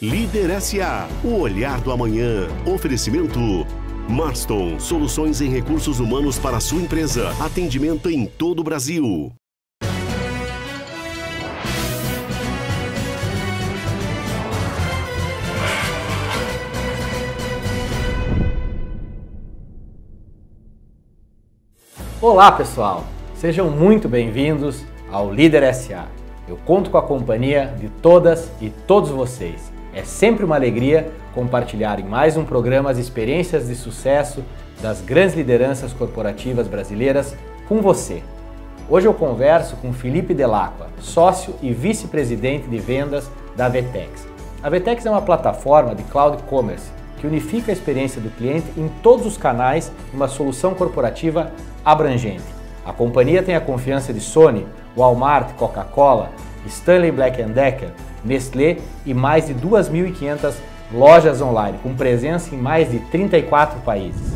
Líder SA, o olhar do amanhã. Oferecimento. Marston, soluções em recursos humanos para sua empresa. Atendimento em todo o Brasil. Olá, pessoal. Sejam muito bem-vindos ao Líder SA. Eu conto com a companhia de todas e todos vocês. É sempre uma alegria compartilhar em mais um programa as experiências de sucesso das grandes lideranças corporativas brasileiras com você. Hoje eu converso com Felipe Delacqua, sócio e vice-presidente de vendas da Vetex. A Vetex é uma plataforma de cloud commerce que unifica a experiência do cliente em todos os canais em uma solução corporativa abrangente. A companhia tem a confiança de Sony, Walmart, Coca-Cola, Stanley Black Decker, Nestlé e mais de 2.500 lojas online, com presença em mais de 34 países.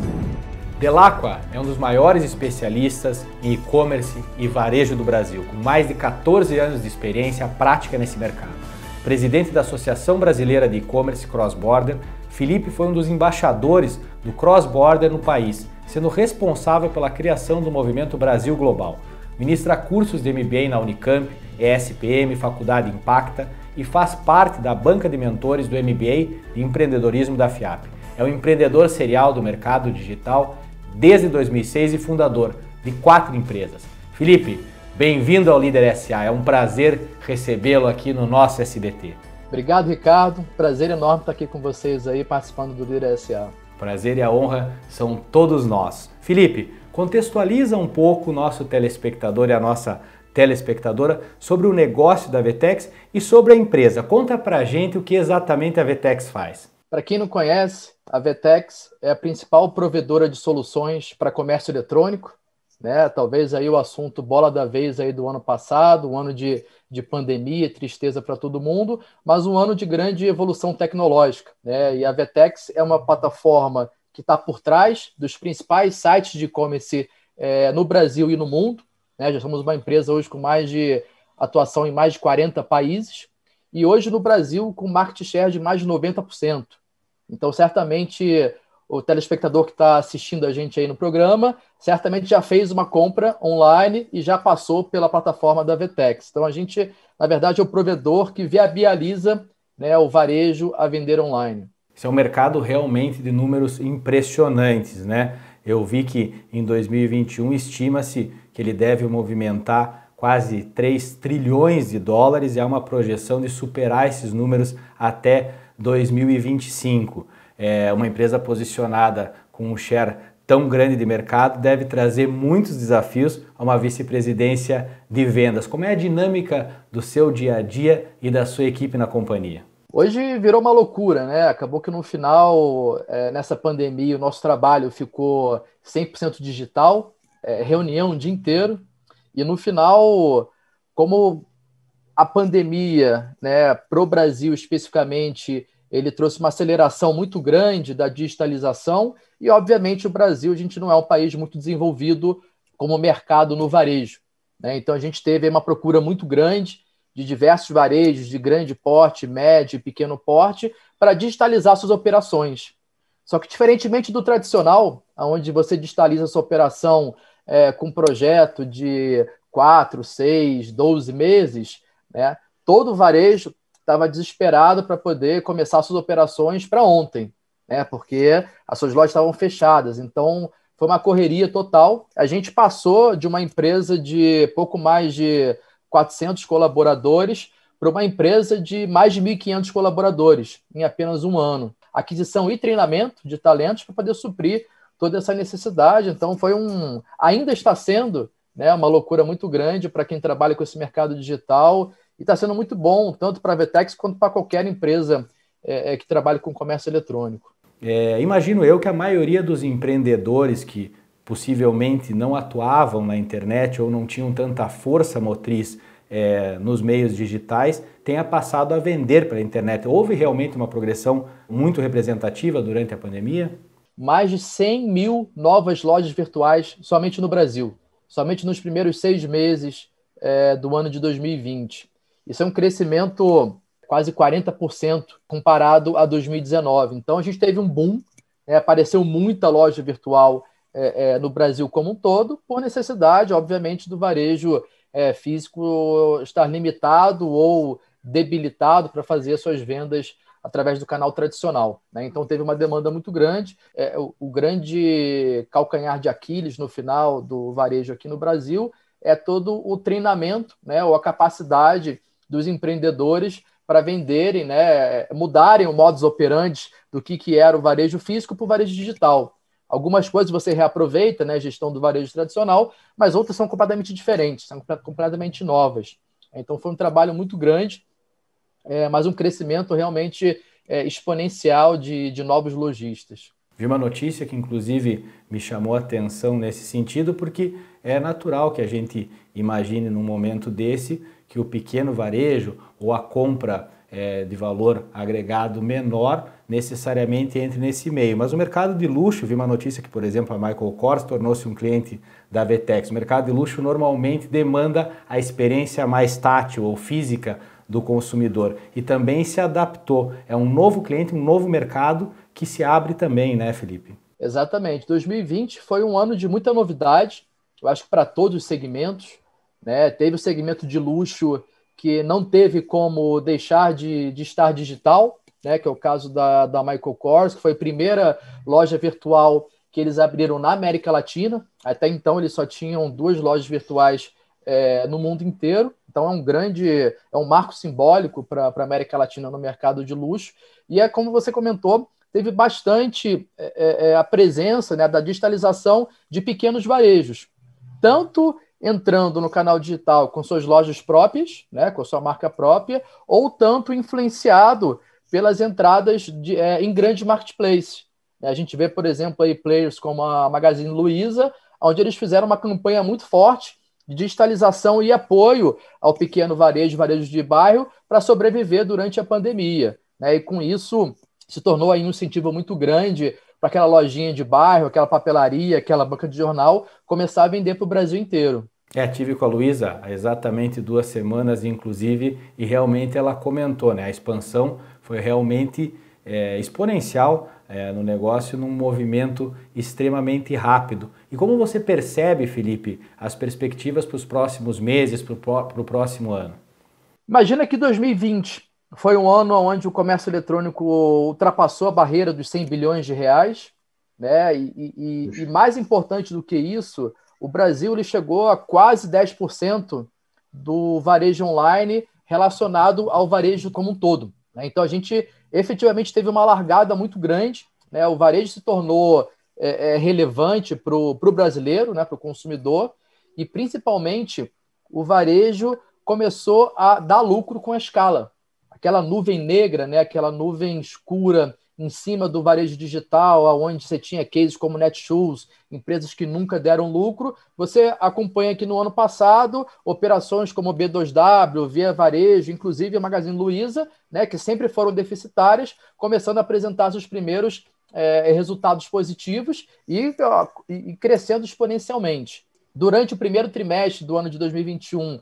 Delacqua é um dos maiores especialistas em e-commerce e varejo do Brasil, com mais de 14 anos de experiência prática nesse mercado. Presidente da Associação Brasileira de E-Commerce Cross Border, Felipe foi um dos embaixadores do Cross Border no país, sendo responsável pela criação do movimento Brasil Global. Ministra cursos de MBA na Unicamp, ESPM, Faculdade Impacta e faz parte da banca de mentores do MBA de empreendedorismo da FIAP. É um empreendedor serial do mercado digital desde 2006 e fundador de quatro empresas. Felipe, bem-vindo ao Líder SA. É um prazer recebê-lo aqui no nosso SBT. Obrigado, Ricardo. Prazer enorme estar aqui com vocês aí participando do Líder SA. Prazer e a honra são todos nós. Felipe, contextualiza um pouco o nosso telespectador e a nossa telespectadora, sobre o negócio da Vetex e sobre a empresa. Conta pra gente o que exatamente a Vetex faz. Para quem não conhece, a Vetex é a principal provedora de soluções para comércio eletrônico, né? Talvez aí o assunto bola da vez aí do ano passado, um ano de, de pandemia, tristeza para todo mundo, mas um ano de grande evolução tecnológica, né? E a Vetex é uma plataforma que está por trás dos principais sites de e-commerce é, no Brasil e no mundo. Né? Já somos uma empresa hoje com mais de atuação em mais de 40 países e hoje no Brasil com market share de mais de 90%. Então, certamente, o telespectador que está assistindo a gente aí no programa certamente já fez uma compra online e já passou pela plataforma da Vetex. Então, a gente, na verdade, é o provedor que viabiliza né, o varejo a vender online. Esse é um mercado realmente de números impressionantes, né? Eu vi que em 2021 estima-se que ele deve movimentar quase 3 trilhões de dólares e há uma projeção de superar esses números até 2025. É, uma empresa posicionada com um share tão grande de mercado deve trazer muitos desafios a uma vice-presidência de vendas. Como é a dinâmica do seu dia a dia e da sua equipe na companhia? Hoje virou uma loucura, né? Acabou que no final, é, nessa pandemia, o nosso trabalho ficou 100% digital é, reunião o dia inteiro. E no final, como a pandemia, né, para o Brasil especificamente, ele trouxe uma aceleração muito grande da digitalização e, obviamente, o Brasil, a gente não é um país muito desenvolvido como mercado no varejo. Né? Então, a gente teve uma procura muito grande de diversos varejos de grande porte, médio e pequeno porte para digitalizar suas operações. Só que, diferentemente do tradicional, onde você digitaliza sua operação é, com projeto de 4, 6, 12 meses, né, todo o varejo estava desesperado para poder começar suas operações para ontem, né, porque as suas lojas estavam fechadas. Então, foi uma correria total. A gente passou de uma empresa de pouco mais de 400 colaboradores para uma empresa de mais de 1.500 colaboradores em apenas um ano. Aquisição e treinamento de talentos para poder suprir toda essa necessidade. Então, foi um. Ainda está sendo né, uma loucura muito grande para quem trabalha com esse mercado digital e está sendo muito bom, tanto para a Vetex quanto para qualquer empresa é, é, que trabalhe com comércio eletrônico. É, imagino eu que a maioria dos empreendedores que possivelmente não atuavam na internet ou não tinham tanta força motriz é, nos meios digitais tenha passado a vender pela internet. Houve realmente uma progressão muito representativa durante a pandemia? mais de 100 mil novas lojas virtuais somente no Brasil, somente nos primeiros seis meses é, do ano de 2020. Isso é um crescimento quase 40% comparado a 2019. Então a gente teve um boom, né? apareceu muita loja virtual é, é, no Brasil como um todo, por necessidade, obviamente, do varejo físico estar limitado ou debilitado para fazer suas vendas através do canal tradicional. Né? Então teve uma demanda muito grande. É, o, o grande calcanhar de Aquiles no final do varejo aqui no Brasil é todo o treinamento, né, ou a capacidade dos empreendedores para venderem, né, mudarem o modus operandi do que, que era o varejo físico para o varejo digital. Algumas coisas você reaproveita, né, gestão do varejo tradicional, mas outras são completamente diferentes, são completamente novas. Então foi um trabalho muito grande é, mas um crescimento realmente é, exponencial de, de novos lojistas. Vi uma notícia que, inclusive, me chamou a atenção nesse sentido, porque é natural que a gente imagine num momento desse que o pequeno varejo ou a compra é, de valor agregado menor necessariamente entre nesse meio. Mas o mercado de luxo, vi uma notícia que, por exemplo, a Michael Kors tornou-se um cliente da Vetex. O mercado de luxo normalmente demanda a experiência mais tátil ou física do consumidor e também se adaptou. É um novo cliente, um novo mercado que se abre também, né, Felipe? Exatamente. 2020 foi um ano de muita novidade, eu acho que para todos os segmentos. Né? Teve o segmento de luxo que não teve como deixar de, de estar digital, né? que é o caso da, da Michael Kors, que foi a primeira loja virtual que eles abriram na América Latina. Até então, eles só tinham duas lojas virtuais é, no mundo inteiro. Então é um grande, é um marco simbólico para a América Latina no mercado de luxo. E é como você comentou, teve bastante é, é, é, a presença né, da digitalização de pequenos varejos, tanto entrando no canal digital com suas lojas próprias, né, com a sua marca própria, ou tanto influenciado pelas entradas de, é, em grandes marketplaces. A gente vê, por exemplo, aí players como a Magazine Luiza, onde eles fizeram uma campanha muito forte de digitalização e apoio ao pequeno varejo, varejo de bairro, para sobreviver durante a pandemia. Né? E com isso se tornou aí um incentivo muito grande para aquela lojinha de bairro, aquela papelaria, aquela banca de jornal começar a vender para o Brasil inteiro. É, tive com a Luísa há exatamente duas semanas, inclusive, e realmente ela comentou, né? A expansão foi realmente é, exponencial é, no negócio num movimento extremamente rápido. E como você percebe, Felipe, as perspectivas para os próximos meses, para o próximo ano? Imagina que 2020 foi um ano onde o comércio eletrônico ultrapassou a barreira dos 100 bilhões de reais, né? E, e, e mais importante do que isso, o Brasil ele chegou a quase 10% do varejo online relacionado ao varejo como um todo. Né? Então a gente efetivamente teve uma largada muito grande, né? o varejo se tornou é, é, relevante para o brasileiro, né? para o consumidor, e principalmente o varejo começou a dar lucro com a escala. Aquela nuvem negra, né? aquela nuvem escura em cima do varejo digital, onde você tinha cases como Netshoes, empresas que nunca deram lucro. Você acompanha que no ano passado operações como B2W, Via Varejo, inclusive a Magazine Luiza, né, que sempre foram deficitárias, começando a apresentar seus primeiros é, resultados positivos e, ó, e crescendo exponencialmente. Durante o primeiro trimestre do ano de 2021,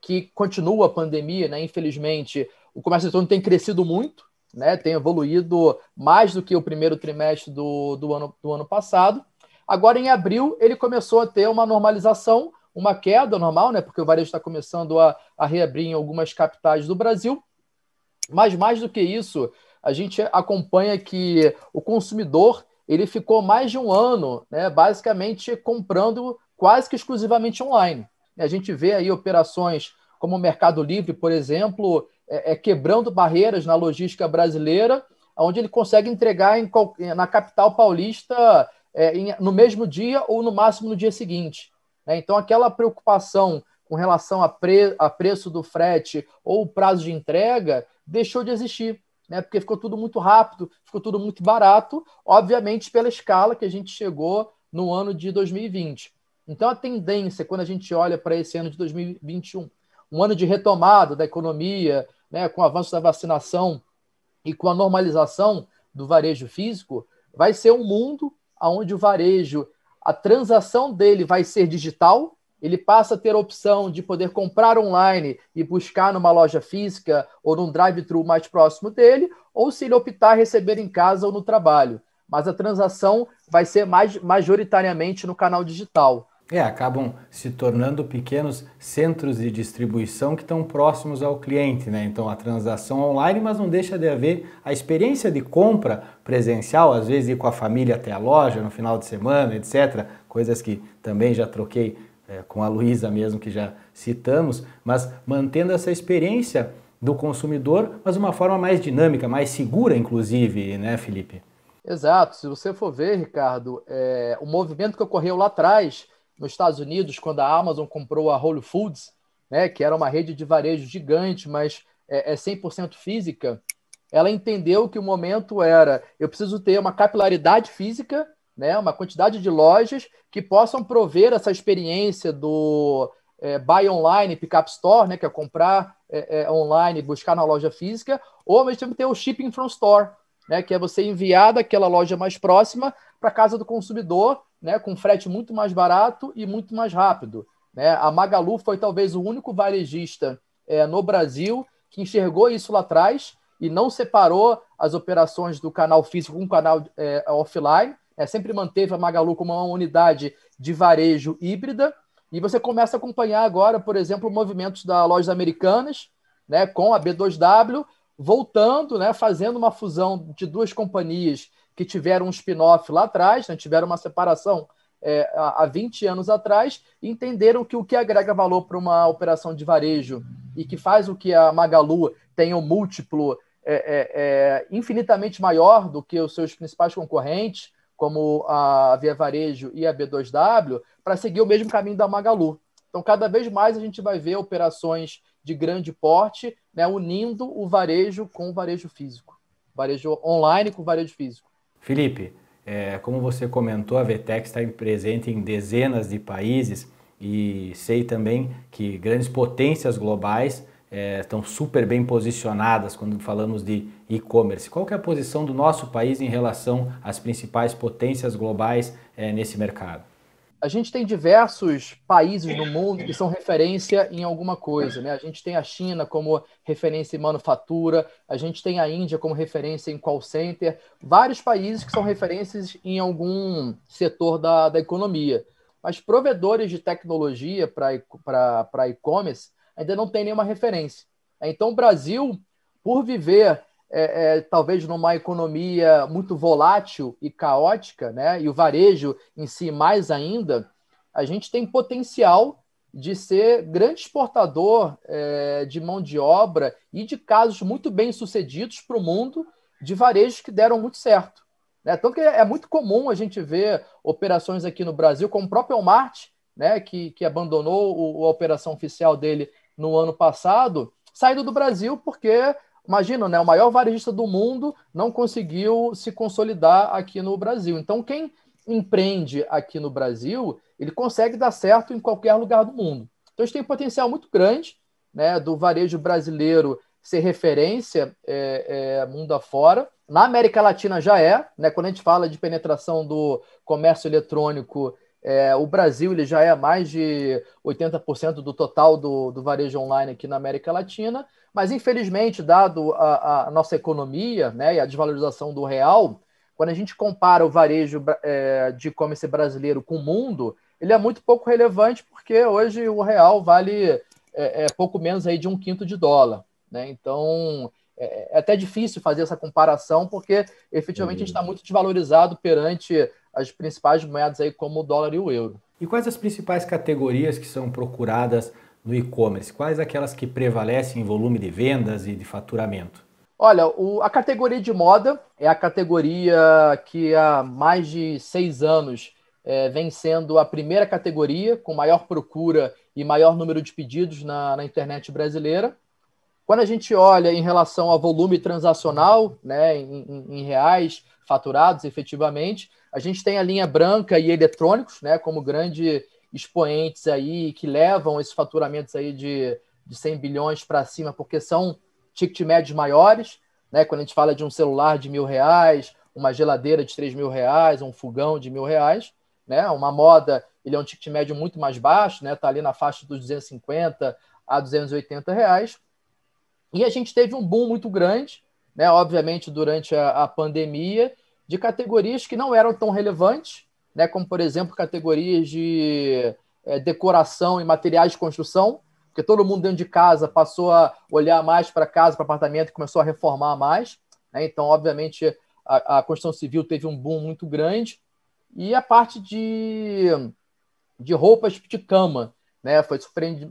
que continua a pandemia, né, infelizmente, o comércio eletrônico tem crescido muito, né? Tem evoluído mais do que o primeiro trimestre do, do, ano, do ano passado. Agora, em abril, ele começou a ter uma normalização, uma queda normal, né? Porque o varejo está começando a, a reabrir em algumas capitais do Brasil. Mas mais do que isso, a gente acompanha que o consumidor ele ficou mais de um ano, né, basicamente comprando quase que exclusivamente online. A gente vê aí operações como o Mercado Livre, por exemplo, é, é, quebrando barreiras na logística brasileira, onde ele consegue entregar em, na capital paulista é, em, no mesmo dia ou no máximo no dia seguinte. Né? Então, aquela preocupação com relação a, pre, a preço do frete ou o prazo de entrega deixou de existir. Né, porque ficou tudo muito rápido, ficou tudo muito barato, obviamente pela escala que a gente chegou no ano de 2020. Então, a tendência, quando a gente olha para esse ano de 2021, um ano de retomada da economia, né, com o avanço da vacinação e com a normalização do varejo físico, vai ser um mundo onde o varejo, a transação dele vai ser digital, ele passa a ter a opção de poder comprar online e buscar numa loja física ou num drive-thru mais próximo dele, ou se ele optar receber em casa ou no trabalho. Mas a transação vai ser mais majoritariamente no canal digital. É, acabam se tornando pequenos centros de distribuição que estão próximos ao cliente, né? Então a transação online, mas não deixa de haver a experiência de compra presencial, às vezes ir com a família até a loja no final de semana, etc. Coisas que também já troquei é, com a Luísa mesmo, que já citamos, mas mantendo essa experiência do consumidor, mas uma forma mais dinâmica, mais segura, inclusive, né, Felipe? Exato. Se você for ver, Ricardo, é, o movimento que ocorreu lá atrás nos Estados Unidos, quando a Amazon comprou a Whole Foods, né, que era uma rede de varejo gigante, mas é, é 100% física, ela entendeu que o momento era eu preciso ter uma capilaridade física, né, uma quantidade de lojas que possam prover essa experiência do é, buy online, pick up store, né, que é comprar é, é, online, buscar na loja física, ou ao mesmo tempo ter o shipping from store, né, que é você enviar daquela loja mais próxima para casa do consumidor né, com frete muito mais barato e muito mais rápido. Né? A Magalu foi talvez o único varejista é, no Brasil que enxergou isso lá atrás e não separou as operações do canal físico com o canal é, offline. É, sempre manteve a Magalu como uma unidade de varejo híbrida. E você começa a acompanhar agora, por exemplo, movimentos da Lojas Americanas, né, com a B2W, voltando, né, fazendo uma fusão de duas companhias que tiveram um spin-off lá atrás, né, tiveram uma separação é, há 20 anos atrás, entenderam que o que agrega valor para uma operação de varejo e que faz o que a Magalu tenha um múltiplo é, é, é, infinitamente maior do que os seus principais concorrentes, como a Via Varejo e a B2W, para seguir o mesmo caminho da Magalu. Então, cada vez mais a gente vai ver operações de grande porte né, unindo o varejo com o varejo físico, varejo online com o varejo físico. Felipe, é, como você comentou, a VTEC está presente em dezenas de países e sei também que grandes potências globais é, estão super bem posicionadas quando falamos de e-commerce. Qual é a posição do nosso país em relação às principais potências globais é, nesse mercado? a gente tem diversos países no mundo que são referência em alguma coisa, né? A gente tem a China como referência em manufatura, a gente tem a Índia como referência em call center, vários países que são referências em algum setor da, da economia. Mas provedores de tecnologia para e-commerce ainda não tem nenhuma referência. Então, o Brasil, por viver é, é, talvez numa economia muito volátil e caótica, né? e o varejo em si mais ainda, a gente tem potencial de ser grande exportador é, de mão de obra e de casos muito bem sucedidos para o mundo de varejos que deram muito certo. Né? Tanto que é muito comum a gente ver operações aqui no Brasil, como o próprio Walmart, né? que, que abandonou o, a operação oficial dele no ano passado, saindo do Brasil porque Imagina, né? O maior varejista do mundo não conseguiu se consolidar aqui no Brasil. Então, quem empreende aqui no Brasil, ele consegue dar certo em qualquer lugar do mundo. Então, a gente tem um potencial muito grande né, do varejo brasileiro ser referência é, é, mundo afora. Na América Latina já é, né? Quando a gente fala de penetração do comércio eletrônico, é, o Brasil ele já é mais de 80% do total do, do varejo online aqui na América Latina. Mas, infelizmente, dado a, a nossa economia né, e a desvalorização do real, quando a gente compara o varejo é, de e-commerce brasileiro com o mundo, ele é muito pouco relevante porque hoje o real vale é, é pouco menos aí de um quinto de dólar. Né? Então, é, é até difícil fazer essa comparação, porque efetivamente uhum. a gente está muito desvalorizado perante as principais moedas aí, como o dólar e o euro. E quais as principais categorias que são procuradas no e-commerce? Quais aquelas que prevalecem em volume de vendas e de faturamento? Olha, o, a categoria de moda é a categoria que há mais de seis anos é, vem sendo a primeira categoria com maior procura e maior número de pedidos na, na internet brasileira. Quando a gente olha em relação ao volume transacional, né, em, em, reais faturados efetivamente, a gente tem a linha branca e eletrônicos, né, como grande expoentes aí que levam esses faturamentos aí de, de 100 bilhões para cima, porque são ticket médios maiores, né? Quando a gente fala de um celular de mil reais, uma geladeira de três mil reais, um fogão de mil reais, né? Uma moda, ele é um ticket médio muito mais baixo, né? Tá ali na faixa dos 250 a 280 reais. E a gente teve um boom muito grande, né? Obviamente durante a, a pandemia, de categorias que não eram tão relevantes, né, como, por exemplo, categorias de é, decoração e materiais de construção, porque todo mundo dentro de casa passou a olhar mais para casa, para apartamento, e começou a reformar mais. Né? Então, obviamente, a, a construção civil teve um boom muito grande. E a parte de, de roupas de cama, né? Foi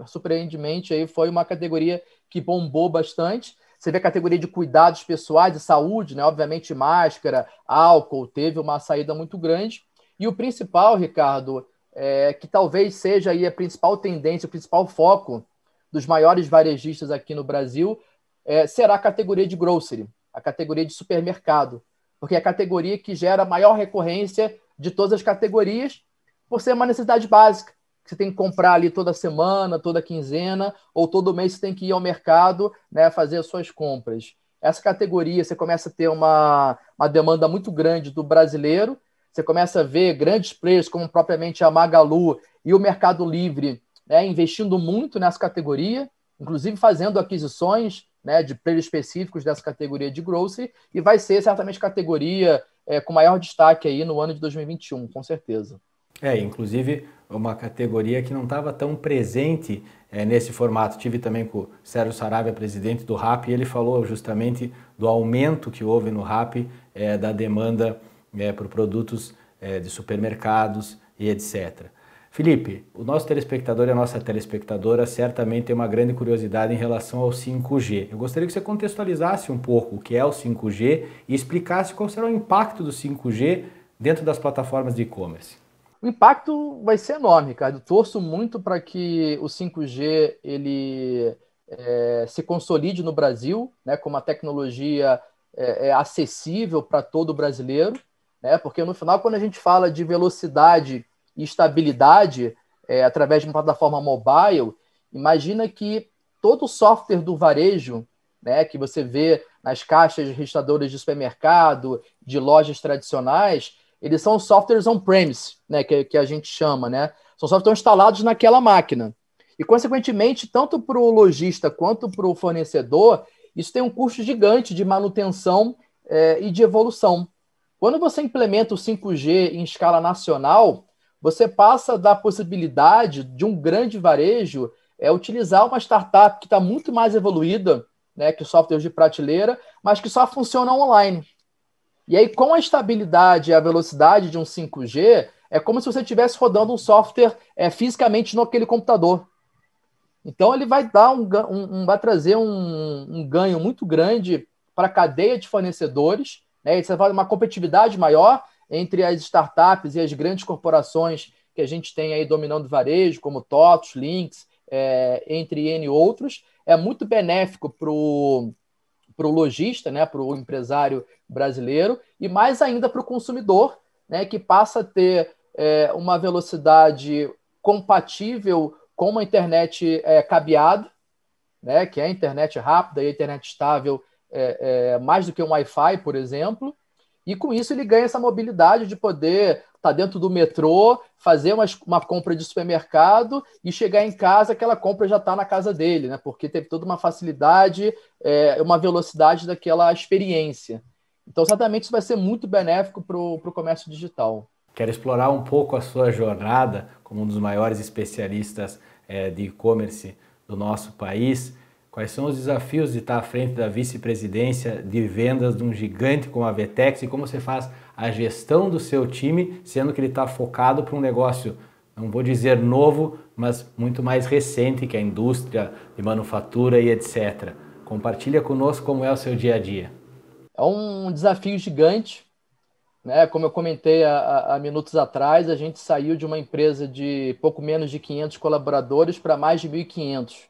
surpreendentemente aí foi uma categoria que bombou bastante. Você vê a categoria de cuidados pessoais e saúde, né? Obviamente máscara, álcool, teve uma saída muito grande. E o principal, Ricardo, é, que talvez seja aí a principal tendência, o principal foco dos maiores varejistas aqui no Brasil, é, será a categoria de grocery, a categoria de supermercado, porque é a categoria que gera maior recorrência de todas as categorias, por ser uma necessidade básica. Você tem que comprar ali toda semana, toda quinzena, ou todo mês você tem que ir ao mercado né, fazer as suas compras. Essa categoria você começa a ter uma, uma demanda muito grande do brasileiro você começa a ver grandes players como propriamente a Magalu e o Mercado Livre né, investindo muito nessa categoria, inclusive fazendo aquisições né, de players específicos dessa categoria de grocery, e vai ser certamente categoria é, com maior destaque aí no ano de 2021, com certeza. É, inclusive uma categoria que não estava tão presente é, nesse formato. Tive também com o Sérgio Sarabia, presidente do RAP, e ele falou justamente do aumento que houve no RAP é, da demanda é, por produtos é, de supermercados e etc. Felipe, o nosso telespectador e a nossa telespectadora certamente tem uma grande curiosidade em relação ao 5G. Eu gostaria que você contextualizasse um pouco o que é o 5G e explicasse qual será o impacto do 5G dentro das plataformas de e-commerce. O impacto vai ser enorme, cara. Eu torço muito para que o 5G ele é, se consolide no Brasil, né, como a tecnologia é, é acessível para todo brasileiro. Né? Porque no final, quando a gente fala de velocidade e estabilidade é, através de uma plataforma mobile, imagina que todo o software do varejo, né, que você vê nas caixas registradoras de supermercado, de lojas tradicionais, eles são softwares on-premise, né, que, que a gente chama, né? São softwares instalados naquela máquina. E, consequentemente, tanto para o lojista quanto para o fornecedor, isso tem um custo gigante de manutenção é, e de evolução. Quando você implementa o 5G em escala nacional, você passa da possibilidade de um grande varejo é, utilizar uma startup que está muito mais evoluída né, que softwares de prateleira, mas que só funciona online. E aí, com a estabilidade e a velocidade de um 5G, é como se você estivesse rodando um software é, fisicamente no aquele computador. Então ele vai dar um, um, um vai trazer um, um ganho muito grande para a cadeia de fornecedores né? Você fala de uma competitividade maior entre as startups e as grandes corporações que a gente tem aí dominando o varejo, como TOTOS, Links, é, entre N outros. É muito benéfico para o lojista, né? para o empresário brasileiro, e mais ainda para o consumidor, né? que passa a ter é, uma velocidade compatível com uma internet é, cabeado, né, que é a internet rápida e a internet estável é, é, mais do que um Wi-Fi, por exemplo, e com isso ele ganha essa mobilidade de poder estar tá dentro do metrô, fazer uma, uma, compra de supermercado e chegar em casa, aquela compra já está na casa dele, né? Porque teve toda uma facilidade, é, uma velocidade daquela experiência. Então, certamente isso vai ser muito benéfico para o comércio digital. Quero explorar um pouco a sua jornada como um dos maiores especialistas é, de e-commerce do nosso país. Quais são os desafios de estar à frente da vice-presidência de vendas de um gigante como a Vetex e como você faz a gestão do seu time, sendo que ele está focado para um negócio, não vou dizer novo, mas muito mais recente que é a indústria de manufatura e etc. Compartilha conosco como é o seu dia a dia. É um desafio gigante, né? Como eu comentei há, há minutos atrás, a gente saiu de uma empresa de pouco menos de 500 colaboradores para mais de 1.500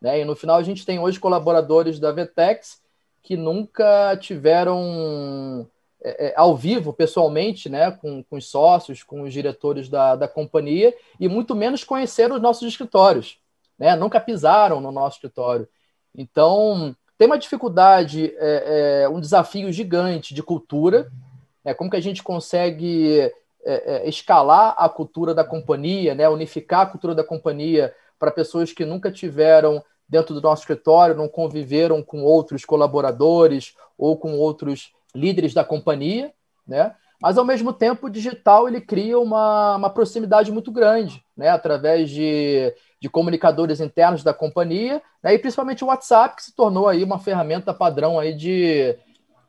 né? E no final a gente tem hoje colaboradores da Vetex que nunca tiveram é, é, ao vivo, pessoalmente, né, com, com os sócios, com os diretores da, da companhia, e muito menos conheceram os nossos escritórios, né, nunca pisaram no nosso escritório. Então, tem uma dificuldade, é, é um desafio gigante de cultura, né, como que a gente consegue é, é, escalar a cultura da companhia, né, unificar a cultura da companhia para pessoas que nunca tiveram dentro do nosso escritório, não conviveram com outros colaboradores ou com outros líderes da companhia, né? Mas ao mesmo tempo, o digital ele cria uma, uma proximidade muito grande, né? Através de, de comunicadores internos da companhia, né? e principalmente o WhatsApp, que se tornou aí uma ferramenta padrão aí de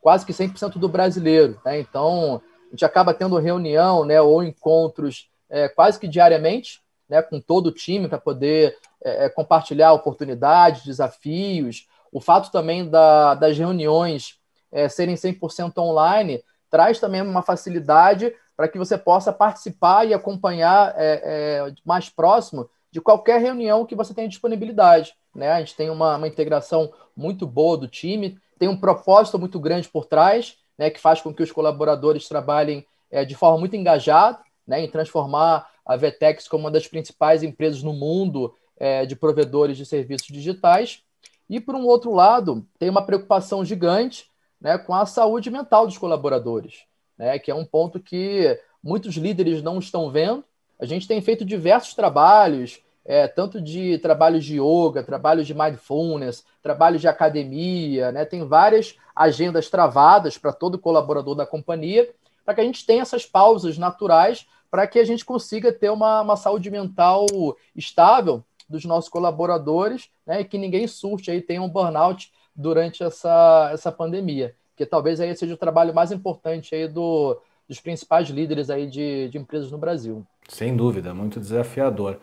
quase que 100% do brasileiro. Né? Então, a gente acaba tendo reunião né? ou encontros é, quase que diariamente, né, com todo o time para poder é, é, compartilhar oportunidades, desafios. O fato também da, das reuniões é, serem 100% online traz também uma facilidade para que você possa participar e acompanhar é, é, mais próximo de qualquer reunião que você tenha disponibilidade. Né? A gente tem uma, uma integração muito boa do time, tem um propósito muito grande por trás, né, que faz com que os colaboradores trabalhem é, de forma muito engajada né, em transformar a Vetex como é uma das principais empresas no mundo é, de provedores de serviços digitais. E, por um outro lado, tem uma preocupação gigante né, com a saúde mental dos colaboradores, né, que é um ponto que muitos líderes não estão vendo. A gente tem feito diversos trabalhos, é, tanto de trabalhos de yoga, trabalhos de mindfulness, trabalhos de academia, né? tem várias agendas travadas para todo colaborador da companhia, para que a gente tenha essas pausas naturais para que a gente consiga ter uma, uma saúde mental estável dos nossos colaboradores né, e que ninguém surte aí tenha um burnout durante essa, essa pandemia, que talvez aí seja o trabalho mais importante aí do, dos principais líderes aí de, de empresas no Brasil. Sem dúvida, muito desafiador.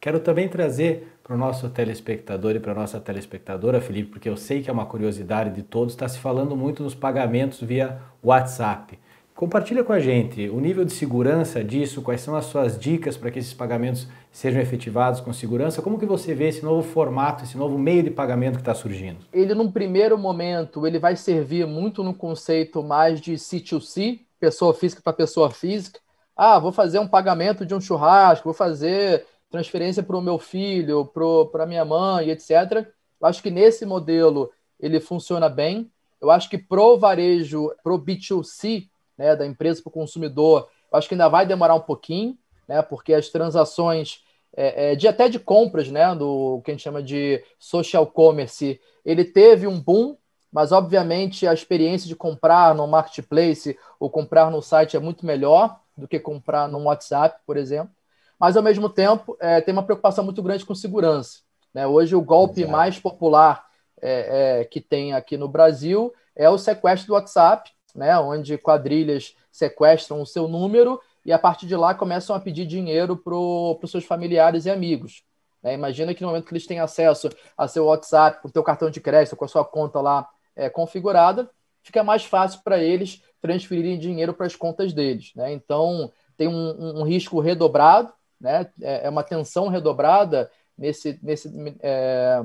Quero também trazer para o nosso telespectador e para a nossa telespectadora, Felipe, porque eu sei que é uma curiosidade de todos, está se falando muito nos pagamentos via WhatsApp. Compartilha com a gente o nível de segurança disso, quais são as suas dicas para que esses pagamentos sejam efetivados com segurança, como que você vê esse novo formato, esse novo meio de pagamento que está surgindo? Ele, num primeiro momento, ele vai servir muito no conceito mais de C2C, pessoa física para pessoa física. Ah, vou fazer um pagamento de um churrasco, vou fazer transferência para o meu filho, para minha mãe, etc. Eu acho que nesse modelo ele funciona bem. Eu acho que pro varejo, pro B2C, né, da empresa para o consumidor, acho que ainda vai demorar um pouquinho, né, porque as transações é, é, de até de compras, né, do que a gente chama de social commerce, ele teve um boom, mas obviamente a experiência de comprar no marketplace ou comprar no site é muito melhor do que comprar no WhatsApp, por exemplo. Mas ao mesmo tempo é, tem uma preocupação muito grande com segurança. Né? Hoje o golpe Exato. mais popular é, é, que tem aqui no Brasil é o sequestro do WhatsApp, né, onde quadrilhas sequestram o seu número e a partir de lá começam a pedir dinheiro para os seus familiares e amigos. Né? Imagina que no momento que eles têm acesso a seu WhatsApp, com o seu cartão de crédito, com a sua conta lá é, configurada, fica mais fácil para eles transferirem dinheiro para as contas deles. Né? Então, tem um, um risco redobrado, né? É, é, uma tensão redobrada nesse, nesse, é,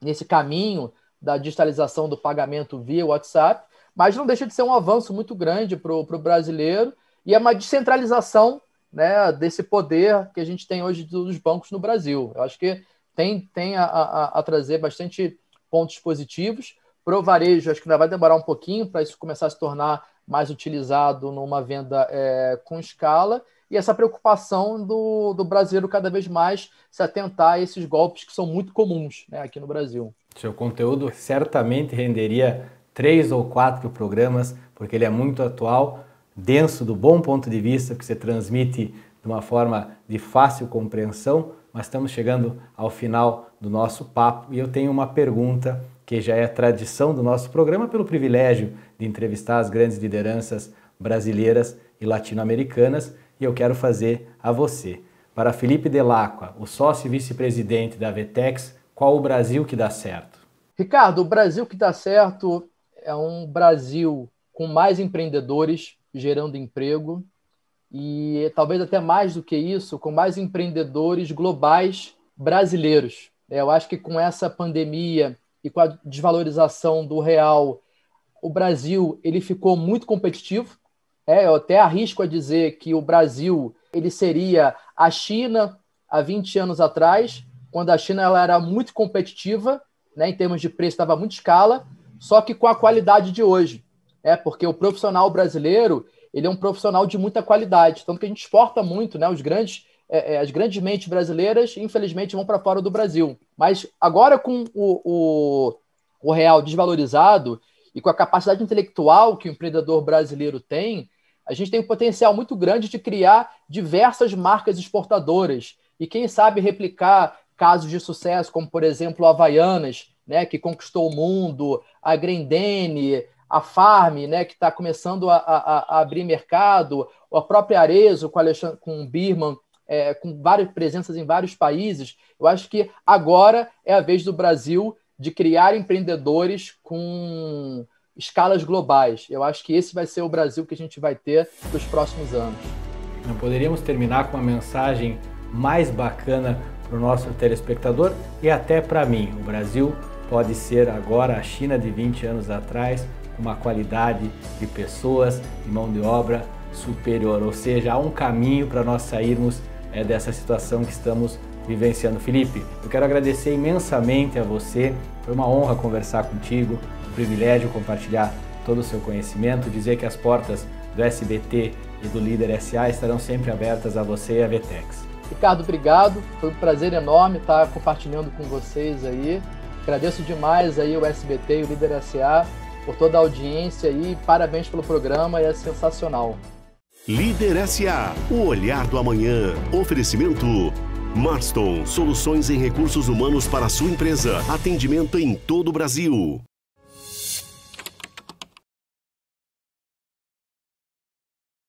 nesse caminho da digitalização do pagamento via WhatsApp, mas não deixa de ser um avanço muito grande para o brasileiro e é uma descentralização né, desse poder que a gente tem hoje dos bancos no Brasil. Eu acho que tem, tem a, a, a trazer bastante pontos positivos. Para o varejo, acho que ainda vai demorar um pouquinho para isso começar a se tornar mais utilizado numa venda é, com escala. E essa preocupação do, do brasileiro cada vez mais se atentar a esses golpes que são muito comuns né, aqui no Brasil. Seu conteúdo certamente renderia três ou quatro programas, porque ele é muito atual, denso do bom ponto de vista, que se transmite de uma forma de fácil compreensão, mas estamos chegando ao final do nosso papo e eu tenho uma pergunta que já é tradição do nosso programa pelo privilégio de entrevistar as grandes lideranças brasileiras e latino-americanas e eu quero fazer a você. Para Felipe Delacqua, o sócio e vice-presidente da Vetex, qual o Brasil que dá certo? Ricardo, o Brasil que dá certo é um Brasil com mais empreendedores gerando emprego e talvez até mais do que isso, com mais empreendedores globais brasileiros. É, eu acho que com essa pandemia e com a desvalorização do real, o Brasil ele ficou muito competitivo. É, eu até arrisco a dizer que o Brasil ele seria a China há 20 anos atrás, quando a China ela era muito competitiva, né, em termos de preço, estava muito escala, só que com a qualidade de hoje. É porque o profissional brasileiro ele é um profissional de muita qualidade, tanto que a gente exporta muito, né? Os grandes é, é, as grandes mentes brasileiras, infelizmente, vão para fora do Brasil. Mas agora, com o, o, o, real desvalorizado e com a capacidade intelectual que o empreendedor brasileiro tem, a gente tem um potencial muito grande de criar diversas marcas exportadoras e, quem sabe, replicar casos de sucesso, como, por exemplo, Havaianas, né, que conquistou o mundo, a Grendene, a Farm, né, que está começando a, a, a, abrir mercado, a própria Arezo com, Alexandre, com o Birman, é, com várias presenças em vários países. Eu acho que agora é a vez do Brasil de criar empreendedores com escalas globais. Eu acho que esse vai ser o Brasil que a gente vai ter nos próximos anos. Não poderíamos terminar com uma mensagem mais bacana para o nosso telespectador e até para mim. O Brasil pode ser agora a China de 20 anos atrás, uma qualidade de pessoas e mão de obra superior. Ou seja, há um caminho para nós sairmos é, dessa situação que estamos vivenciando. Felipe, eu quero agradecer imensamente a você. Foi uma honra conversar contigo, um privilégio compartilhar todo o seu conhecimento, dizer que as portas do SBT e do Líder SA estarão sempre abertas a você e a Vtex. Ricardo, obrigado. Foi um prazer enorme estar compartilhando com vocês aí Agradeço demais aí o SBT e o Líder SA por toda a audiência e parabéns pelo programa, é sensacional. Líder SA, o olhar do amanhã. Oferecimento Marston, soluções em recursos humanos para sua empresa. Atendimento em todo o Brasil.